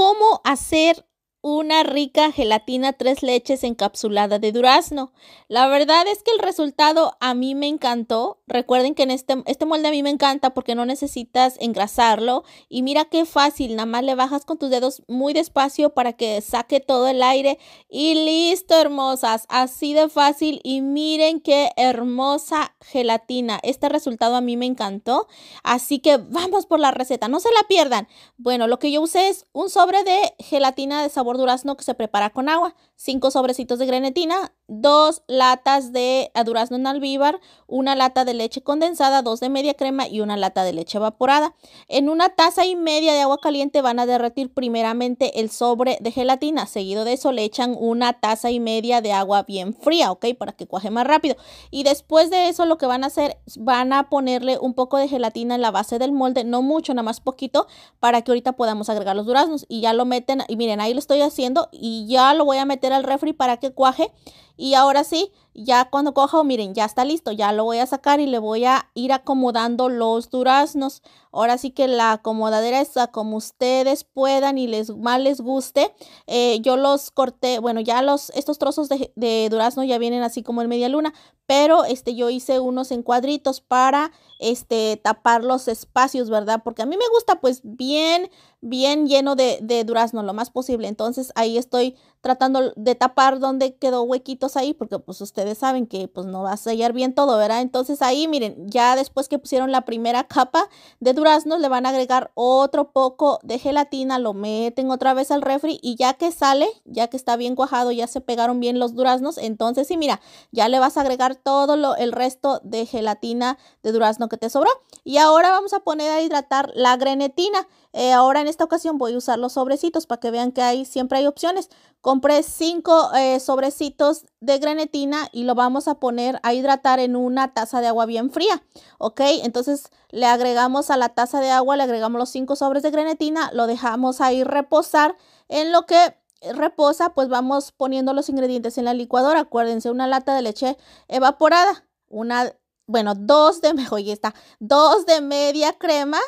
cómo hacer una rica gelatina tres leches encapsulada de durazno. La verdad es que el resultado a mí me encantó. Recuerden que en este, este molde a mí me encanta porque no necesitas engrasarlo. Y mira qué fácil, nada más le bajas con tus dedos muy despacio para que saque todo el aire. Y listo, hermosas. Así de fácil. Y miren qué hermosa gelatina. Este resultado a mí me encantó. Así que vamos por la receta. No se la pierdan. Bueno, lo que yo usé es un sobre de gelatina de sabor durazno que se prepara con agua, 5 sobrecitos de grenetina, dos latas de durazno en almíbar, una lata de leche condensada, dos de media crema y una lata de leche evaporada. En una taza y media de agua caliente van a derretir primeramente el sobre de gelatina, seguido de eso le echan una taza y media de agua bien fría, ¿ok? Para que cuaje más rápido. Y después de eso lo que van a hacer, van a ponerle un poco de gelatina en la base del molde, no mucho, nada más poquito, para que ahorita podamos agregar los duraznos y ya lo meten, y miren, ahí lo estoy haciendo y ya lo voy a meter al refri para que cuaje y ahora sí, ya cuando cojo, miren, ya está listo, ya lo voy a sacar y le voy a ir acomodando los duraznos. Ahora sí que la acomodadera es como ustedes puedan y les más les guste. Eh, yo los corté, bueno, ya los, estos trozos de, durazno ya vienen así como en media luna, pero este, yo hice unos encuadritos para este, tapar los espacios, ¿verdad? Porque a mí me gusta pues bien, bien lleno de, de durazno, lo más posible. Entonces ahí estoy tratando de tapar donde quedó huequitos ahí, porque pues ustedes saben que pues no va a sellar bien todo, ¿verdad? Entonces ahí miren, ya después que pusieron la primera capa de duraznos le van a agregar otro poco de gelatina, lo meten otra vez al refri y ya que sale, ya que está bien cuajado, ya se pegaron bien los duraznos, entonces sí, mira, ya le vas a agregar todo lo, el resto de gelatina de durazno que te sobró. Y ahora vamos a poner a hidratar la grenetina. Eh, ahora en esta ocasión voy a usar los sobrecitos para que vean que hay, siempre hay opciones. Compré cinco eh, sobrecitos de grenetina y lo vamos a poner a hidratar en una taza de agua bien fría, ¿ok? Entonces le agregamos a la taza de agua, le agregamos los 5 sobres de grenetina, lo dejamos ahí reposar. En lo que reposa, pues vamos poniendo los ingredientes en la licuadora. Acuérdense, una lata de leche evaporada, una, bueno, dos de, oye, está, dos de media crema,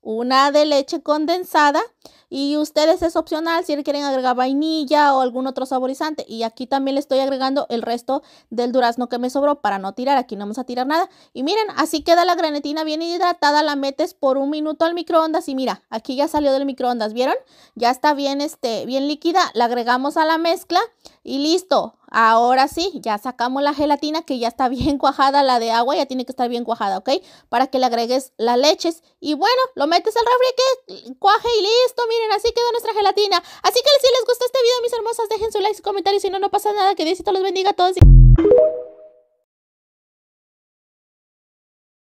una de leche condensada, y ustedes es opcional si quieren agregar vainilla o algún otro saborizante. Y aquí también le estoy agregando el resto del durazno que me sobró para no tirar. Aquí no vamos a tirar nada. Y miren, así queda la granetina bien hidratada. La metes por un minuto al microondas. Y mira, aquí ya salió del microondas. ¿Vieron? Ya está bien, este, bien líquida. La agregamos a la mezcla y listo. Ahora sí, ya sacamos la gelatina que ya está bien cuajada, la de agua ya tiene que estar bien cuajada, ¿ok? Para que le agregues las leches y bueno, lo metes al refri cuaje y listo miren, así quedó nuestra gelatina. Así que si les gustó este video, mis hermosas, dejen su like, y comentario, si no, no pasa nada. Que Diosito los bendiga a todos.